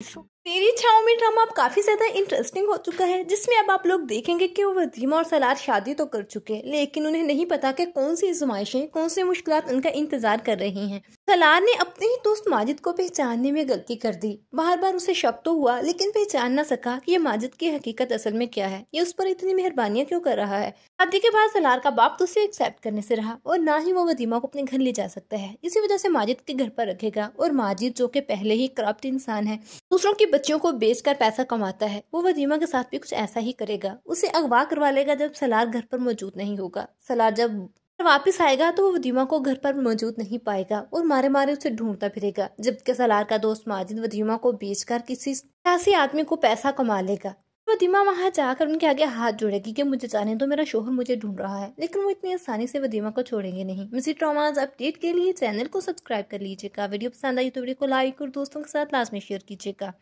chaud तेरी छाओ में ड्रामा अब काफ़ी ज़्यादा इंटरेस्टिंग हो चुका है जिसमें अब आप लोग देखेंगे कि वो वदीमा और सलार शादी तो कर चुके हैं लेकिन उन्हें नहीं पता कि कौन सी आजमाइशें कौन सी मुश्किल उनका इंतजार कर रही हैं सलार ने अपने ही दोस्त माजिद को पहचानने में गलती कर दी बार बार उसे शक तो हुआ लेकिन पहचान ना सका कि ये माजिद की हकीकत असल में क्या है ये उस पर इतनी मेहरबानियाँ क्यों कर रहा है शादी के बाद सलार का बाप तो उसे एक्सेप्ट करने से रहा और ना ही वो वदीमा को अपने घर ले जा सकता है इसी वजह से माजिद के घर पर रखेगा और माजिद जो कि पहले ही करप्ट इंसान है दूसरों की बच्चों को बेचकर पैसा कमाता है वो वदीमा के साथ भी कुछ ऐसा ही करेगा उसे अगवा करवा लेगा जब सलार घर पर मौजूद नहीं होगा सलार जब वापस आएगा तो वो वदीमा को घर पर मौजूद नहीं पाएगा और मारे मारे उसे ढूंढता फिरेगा जबकि सलार का दोस्त माजिद वदीमा को बेचकर किसी ऐसे आदमी को पैसा कमा लेगा वदीमा वहाँ जाकर उनके आगे हाथ जोड़ेगी कि मुझे जाने दो मेरा शोहर मुझे ढूंढ रहा है लेकिन वो इतनी आसानी से वदीमा को छोड़ेंगे नहीं मिसी ट्रॉमाज अपडेट के लिए चैनल को सब्सक्राइब कर लीजिएगा वीडियो पसंद आई तो वीडियो को लाइक और दोस्तों के साथ लाजमी शेयर कीजिएगा